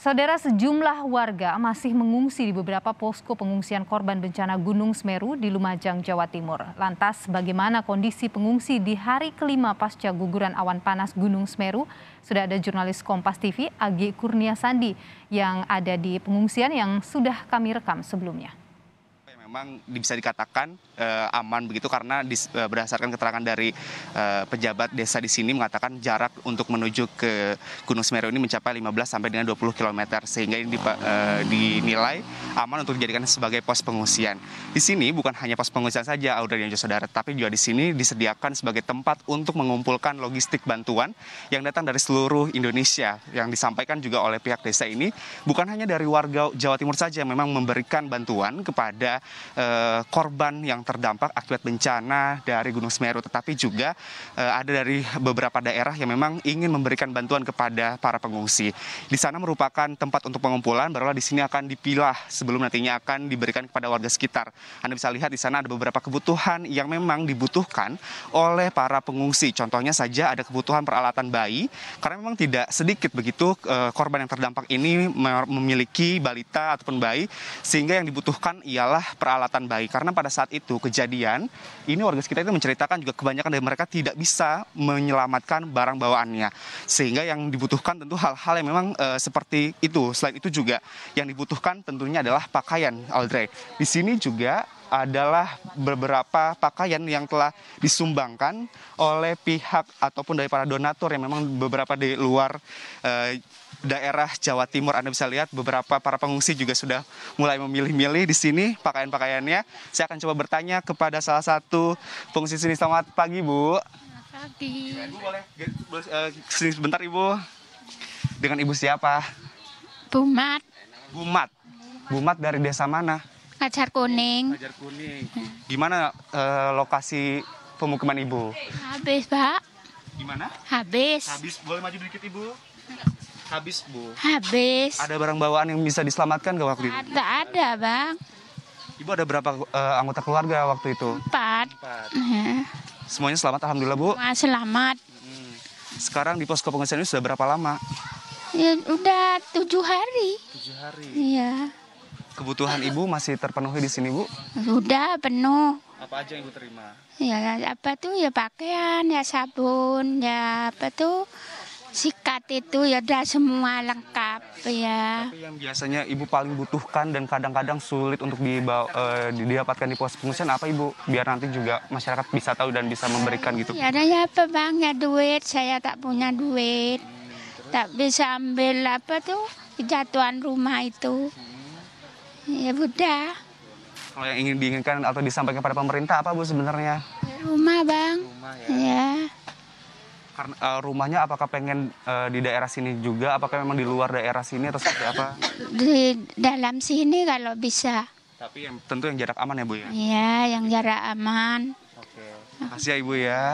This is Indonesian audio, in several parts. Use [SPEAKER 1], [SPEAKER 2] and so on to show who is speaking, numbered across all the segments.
[SPEAKER 1] Saudara sejumlah warga masih mengungsi di beberapa posko pengungsian korban bencana Gunung Semeru di Lumajang, Jawa Timur. Lantas bagaimana kondisi pengungsi di hari kelima pasca guguran awan panas Gunung Semeru? Sudah ada jurnalis Kompas TV Agi Kurnia Sandi yang ada di pengungsian yang sudah kami rekam sebelumnya memang bisa dikatakan uh, aman begitu karena dis, uh, berdasarkan keterangan dari uh, pejabat desa di sini mengatakan jarak untuk menuju ke Gunung Semeru ini mencapai 15 sampai dengan 20 km sehingga ini dipa, uh, dinilai aman untuk dijadikan sebagai pos pengungsian. Di sini bukan hanya pos pengungsian saja Audrey dan juga saudara, tapi juga di sini disediakan sebagai tempat untuk mengumpulkan logistik bantuan yang datang dari seluruh Indonesia yang disampaikan juga oleh pihak desa ini bukan hanya dari warga Jawa Timur saja yang memang memberikan bantuan kepada uh, korban yang terdampak akibat bencana dari Gunung Semeru, tetapi juga uh, ada dari beberapa daerah yang memang ingin memberikan bantuan kepada para pengungsi. Di sana merupakan tempat untuk pengumpulan, barulah di sini akan dipilah sebelum nantinya akan diberikan kepada warga sekitar. Anda bisa lihat di sana ada beberapa kebutuhan yang memang dibutuhkan oleh para pengungsi. Contohnya saja ada kebutuhan peralatan bayi, karena memang tidak sedikit begitu uh, korban yang terdampak ini memiliki balita ataupun bayi, sehingga yang dibutuhkan ialah peralatan peralatan bayi karena pada saat itu kejadian ini warga sekitar itu menceritakan juga kebanyakan dari mereka tidak bisa menyelamatkan barang bawaannya sehingga yang dibutuhkan tentu hal-hal yang memang e, seperti itu selain itu juga yang dibutuhkan tentunya adalah pakaian Audrey di sini juga adalah beberapa pakaian yang telah disumbangkan oleh pihak ataupun dari para donatur yang memang beberapa di luar eh, daerah Jawa Timur. Anda bisa lihat beberapa para pengungsi juga sudah mulai memilih-milih di sini pakaian-pakaiannya. Saya akan coba bertanya kepada salah satu pengungsi sini. Selamat pagi, Bu. Selamat pagi. boleh eh, sebentar, Ibu. Dengan Ibu siapa? Bumat. Bumat. Bumat dari desa mana?
[SPEAKER 2] Kajar kuning.
[SPEAKER 1] Kajar kuning. Gimana uh, lokasi pemukiman ibu?
[SPEAKER 2] Habis, Pak. Gimana? Habis. Habis.
[SPEAKER 1] Boleh maju dikit, Ibu? Habis, Bu.
[SPEAKER 2] Habis. Ada
[SPEAKER 1] barang bawaan yang bisa diselamatkan gak waktu itu?
[SPEAKER 2] Ada, ada, Bang.
[SPEAKER 1] Ibu ada berapa uh, anggota keluarga waktu itu?
[SPEAKER 2] Empat. Empat. Iya.
[SPEAKER 1] Semuanya selamat, Alhamdulillah, Bu?
[SPEAKER 2] Selamat. Hmm.
[SPEAKER 1] Sekarang di posko pengungsian ini sudah berapa lama?
[SPEAKER 2] Ya, udah tujuh hari. Tujuh hari? Iya
[SPEAKER 1] kebutuhan ibu masih terpenuhi di sini bu?
[SPEAKER 2] Sudah penuh. Apa aja yang ibu terima? Ya apa tuh ya pakaian, ya sabun, ya apa tuh sikat itu ya udah semua lengkap ya. Tapi yang
[SPEAKER 1] biasanya ibu paling butuhkan dan kadang-kadang sulit untuk dibawa, eh, didapatkan di pos pengungsian apa ibu? Biar nanti juga masyarakat bisa tahu dan bisa memberikan gitu. Ya
[SPEAKER 2] ada ya apa bang ya duit saya tak punya duit, hmm, tak bisa ambil apa tuh kejatuhan rumah itu. Hmm. Ya udah.
[SPEAKER 1] Kalau yang ingin diinginkan atau disampaikan kepada pemerintah apa Bu sebenarnya?
[SPEAKER 2] Ya, rumah bang. Rumah ya. ya.
[SPEAKER 1] Karena uh, rumahnya apakah pengen uh, di daerah sini juga? Apakah memang di luar daerah sini atau seperti apa?
[SPEAKER 2] Di dalam sini kalau bisa.
[SPEAKER 1] Tapi yang tentu yang jarak aman ya Bu ya?
[SPEAKER 2] Iya, yang jarak aman. Oke.
[SPEAKER 1] Makasih ya Ibu ya. ya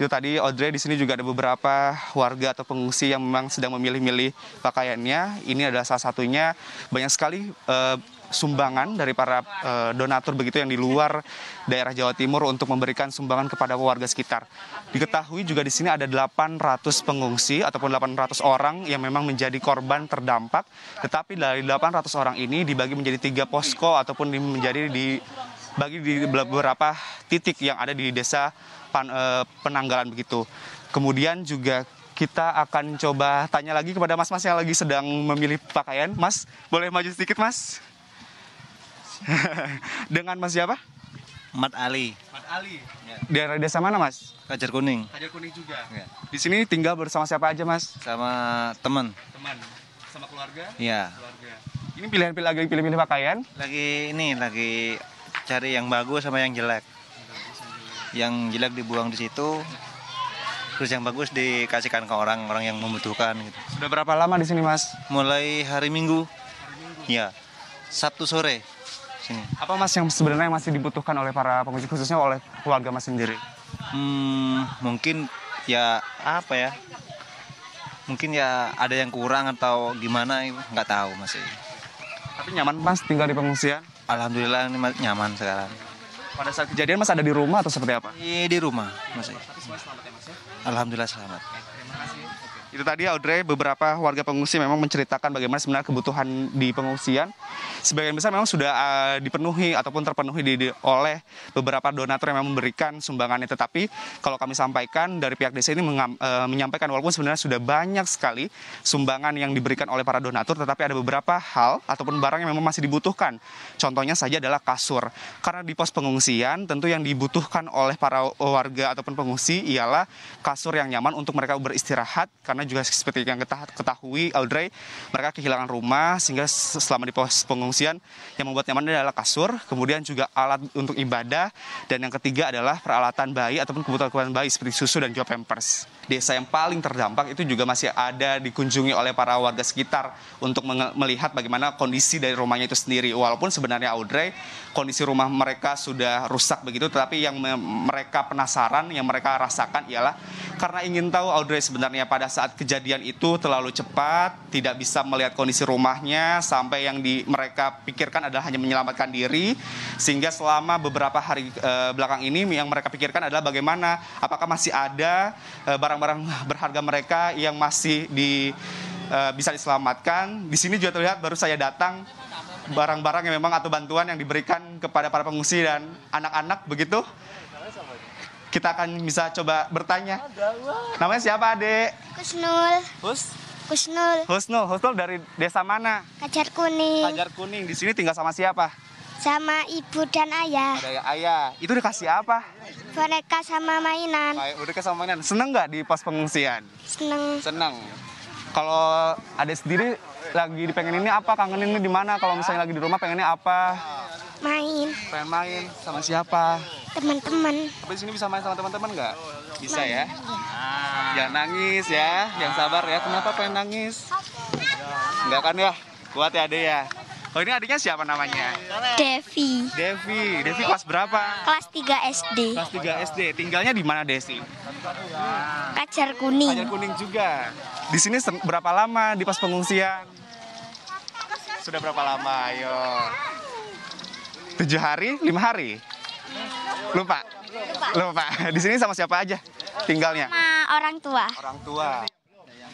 [SPEAKER 1] itu tadi Audrey di sini juga ada beberapa warga atau pengungsi yang memang sedang memilih-milih pakaiannya. Ini adalah salah satunya banyak sekali uh, sumbangan dari para uh, donatur begitu yang di luar daerah Jawa Timur untuk memberikan sumbangan kepada warga sekitar. Diketahui juga di sini ada 800 pengungsi ataupun 800 orang yang memang menjadi korban terdampak. Tetapi dari 800 orang ini dibagi menjadi tiga posko ataupun menjadi di bagi di beberapa titik yang ada di desa eh, Penanggalan begitu. Kemudian juga kita akan coba tanya lagi kepada mas-mas yang lagi sedang memilih pakaian. Mas, boleh maju sedikit mas? Dengan mas siapa? Mat Ali. Mat Ali. Ya. Daerah desa mana, Mas? Kajar Kuning. Kajar Kuning juga. Ya. Di sini tinggal bersama siapa aja, Mas? Sama teman. Teman. Sama
[SPEAKER 2] keluarga? Iya. Keluarga. Ini
[SPEAKER 1] pilihan-pilihan lagi pilih-pilih pakaian? Lagi ini lagi cari yang bagus sama yang jelek yang jelek dibuang di situ terus yang bagus dikasihkan ke orang-orang yang membutuhkan gitu. Sudah berapa lama di sini mas? Mulai hari Minggu, Iya, ya Sabtu sore sini. Apa mas yang sebenarnya masih dibutuhkan oleh para pengungsi, khususnya oleh keluarga mas sendiri? Hmm, mungkin ya apa ya? Mungkin ya ada yang kurang atau gimana nggak tahu masih. Tapi nyaman mas tinggal di pengungsian? Alhamdulillah ini nyaman sekarang. Pada saat kejadian Mas ada di rumah atau seperti apa? Di, di rumah, ya, Mas. Ya? Alhamdulillah selamat. Itu tadi Audrey, beberapa warga pengungsi memang menceritakan bagaimana sebenarnya kebutuhan di pengungsian. Sebagian besar memang sudah uh, dipenuhi ataupun terpenuhi di, di, oleh beberapa donatur yang memberikan sumbangannya. Tetapi kalau kami sampaikan dari pihak desa ini mengam, uh, menyampaikan walaupun sebenarnya sudah banyak sekali sumbangan yang diberikan oleh para donatur, tetapi ada beberapa hal ataupun barang yang memang masih dibutuhkan. Contohnya saja adalah kasur. Karena di pos pengungsian tentu yang dibutuhkan oleh para warga ataupun pengungsi ialah kasur yang nyaman untuk mereka beristirahat karena karena juga seperti yang kita ketahui Audrey mereka kehilangan rumah sehingga selama di pos pengungsian yang membuat nyaman adalah kasur, kemudian juga alat untuk ibadah dan yang ketiga adalah peralatan bayi ataupun kebutuhan kebutuhan bayi seperti susu dan juga pampers desa yang paling terdampak itu juga masih ada dikunjungi oleh para warga sekitar untuk melihat bagaimana kondisi dari rumahnya itu sendiri. Walaupun sebenarnya Audrey kondisi rumah mereka sudah rusak begitu, tetapi yang mereka penasaran, yang mereka rasakan ialah karena ingin tahu Audrey sebenarnya pada saat kejadian itu terlalu cepat, tidak bisa melihat kondisi rumahnya sampai yang di mereka pikirkan adalah hanya menyelamatkan diri sehingga selama beberapa hari e, belakang ini yang mereka pikirkan adalah bagaimana apakah masih ada e, barang barang-barang berharga mereka yang masih di uh, bisa diselamatkan. Di sini juga terlihat baru saya datang barang-barang yang memang atau bantuan yang diberikan kepada para pengungsi dan anak-anak begitu. Kita akan bisa coba bertanya. Namanya siapa, Adek? Kusnul. Hus? Husnul. Husnul. Husnul dari desa mana? Kajar Kuning. Kajar Kuning. Di sini tinggal sama siapa? Sama ibu dan ayah. Ada ya, ayah. Itu dikasih apa? Boneka sama mainan. Boneka sama mainan. Seneng nggak di pos pengungsian? Seneng. Seneng. Kalau ada sendiri lagi dipengen ini apa? Kangen ini di mana? Kalau misalnya lagi di rumah pengennya apa? Main. Pengen main sama siapa? Teman-teman. Tapi di sini bisa main sama teman-teman nggak? Bisa main, ya? ya. Jangan nangis ya, yang sabar ya. Kenapa pengen nangis? Enggak kan ya? Kuat ya Ade ya? Oh ini adiknya siapa namanya?
[SPEAKER 2] Devi.
[SPEAKER 1] Devi. Devi kelas berapa?
[SPEAKER 2] Kelas 3 SD. Kelas 3
[SPEAKER 1] SD. Tinggalnya di mana Desi? Kacar Kuning. Kacar Kuning juga. Di sini berapa lama di pas pengungsian? Sudah berapa lama? Ayo. Tujuh hari? Lima hari?
[SPEAKER 2] Lupa. Lupa.
[SPEAKER 1] Di sini sama siapa aja tinggalnya?
[SPEAKER 2] Sama orang tua.
[SPEAKER 1] Orang tua.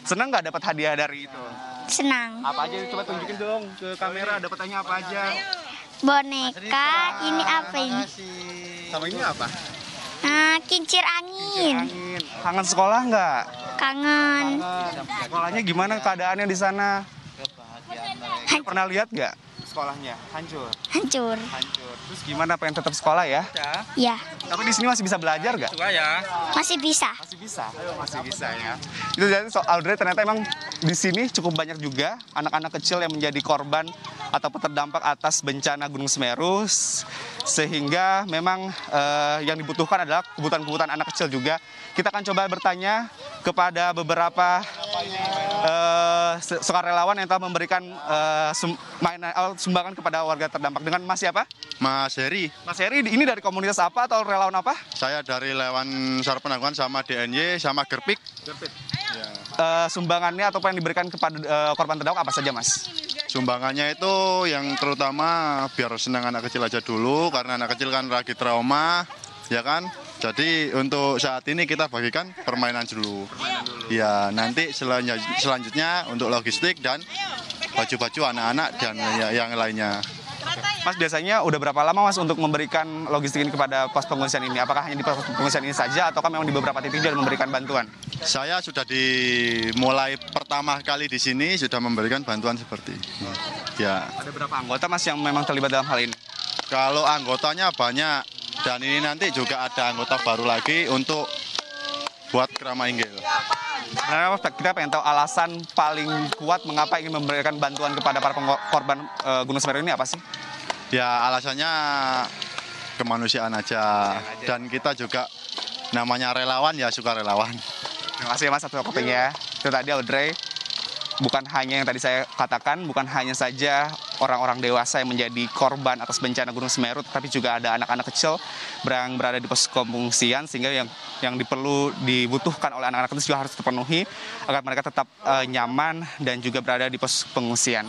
[SPEAKER 1] Senang nggak dapat hadiah dari itu? senang. Apa aja coba tunjukin dong ke kamera dapat tanya apa aja?
[SPEAKER 2] Boneka, ini apa ini? Sama ini apa? Nah, kincir angin.
[SPEAKER 1] Kangen sekolah nggak? Kangen. Sekolahnya gimana keadaannya di sana? Pernah lihat nggak? sekolahnya? Hancur. Hancur. Hancur. Terus gimana pengen tetap sekolah ya? Ya. Tapi di sini masih bisa belajar nggak? ya. Masih bisa. Masih bisa. Masih bisa ya. Itu jadi so Audrey ternyata emang di sini cukup banyak juga anak-anak kecil yang menjadi korban atau terdampak atas bencana Gunung Semeru sehingga memang eh, yang dibutuhkan adalah kebutuhan-kebutuhan anak kecil juga. Kita akan coba bertanya kepada beberapa uh, sukarelawan yang telah memberikan uh, sum, main, uh, sumbangan kepada warga terdampak dengan Mas siapa? Mas Heri. Mas Heri ini dari komunitas apa atau relawan apa? Saya dari relawan Sar Penanggungan sama DNY sama Gerpik. Gerpik. Uh, sumbangannya atau yang diberikan kepada uh, korban terdampak apa saja, Mas? Sumbangannya itu yang terutama biar senang anak kecil aja dulu karena anak kecil kan lagi trauma, ya kan? Jadi untuk saat ini kita bagikan permainan dulu. Permainan ya nanti selanjutnya, selanjutnya untuk logistik dan baju-baju anak-anak dan ya, yang lainnya. Mas biasanya udah berapa lama Mas untuk memberikan logistik ini kepada pos pengungsian ini? Apakah hanya di pos pengungsian ini saja atau memang di beberapa titik juga memberikan bantuan? Saya sudah dimulai pertama kali di sini sudah memberikan bantuan seperti ini. Ya. Ada berapa anggota Mas yang memang terlibat dalam hal ini? Kalau anggotanya banyak dan ini nanti juga ada anggota baru lagi untuk buat kerama inggil. Gitu. Sebenarnya kita pengen tahu alasan paling kuat mengapa ingin memberikan bantuan kepada para korban e, Gunung Semeru ini apa sih? Ya alasannya kemanusiaan aja. Kemanusiaan aja. Dan kita juga namanya relawan ya suka relawan. Terima kasih ya, Mas satu kopinya. Ya. Itu tadi Audrey. Bukan hanya yang tadi saya katakan, bukan hanya saja orang-orang dewasa yang menjadi korban atas bencana Gunung Semeru, tapi juga ada anak-anak kecil yang berada di posko pengungsian sehingga yang yang diperlu dibutuhkan oleh anak-anak itu juga harus terpenuhi agar mereka tetap uh, nyaman dan juga berada di pos pengungsian.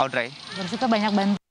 [SPEAKER 1] Audrey.
[SPEAKER 2] itu banyak bantuan.